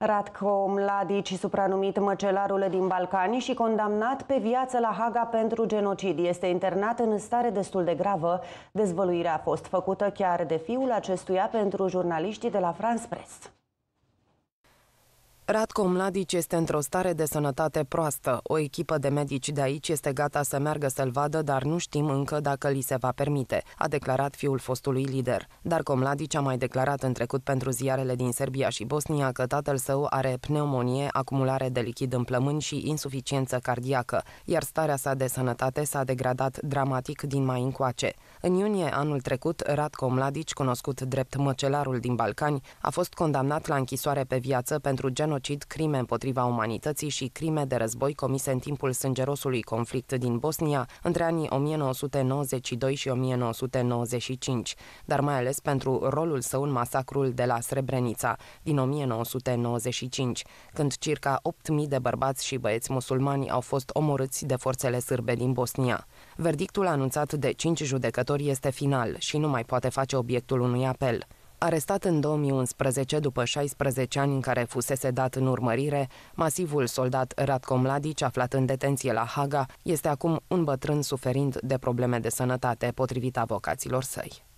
Ratko Mladic, supranumit măcelarul din Balcani și condamnat pe viață la Haga pentru genocid, este internat în stare destul de gravă. Dezvăluirea a fost făcută chiar de fiul acestuia pentru jurnaliștii de la France Press. Radko Mladic este într-o stare de sănătate proastă. O echipă de medici de aici este gata să meargă să-l vadă, dar nu știm încă dacă li se va permite, a declarat fiul fostului lider. Dar Mladic a mai declarat în trecut pentru ziarele din Serbia și Bosnia că tatăl său are pneumonie, acumulare de lichid în plămâni și insuficiență cardiacă, iar starea sa de sănătate s-a degradat dramatic din mai încoace. În iunie anul trecut, Radko Mladic, cunoscut drept măcelarul din Balcani, a fost condamnat la închisoare pe viață pentru genul genocid, crime împotriva umanității și crime de război comise în timpul sângerosului conflict din Bosnia între anii 1992 și 1995, dar mai ales pentru rolul său în masacrul de la Srebrenica din 1995, când circa 8.000 de bărbați și băieți musulmani au fost omorâți de forțele sârbe din Bosnia. Verdictul anunțat de cinci judecători este final și nu mai poate face obiectul unui apel. Arestat în 2011 după 16 ani în care fusese dat în urmărire, masivul soldat Radko Mladic, aflat în detenție la Haga, este acum un bătrân suferind de probleme de sănătate, potrivit avocaților săi.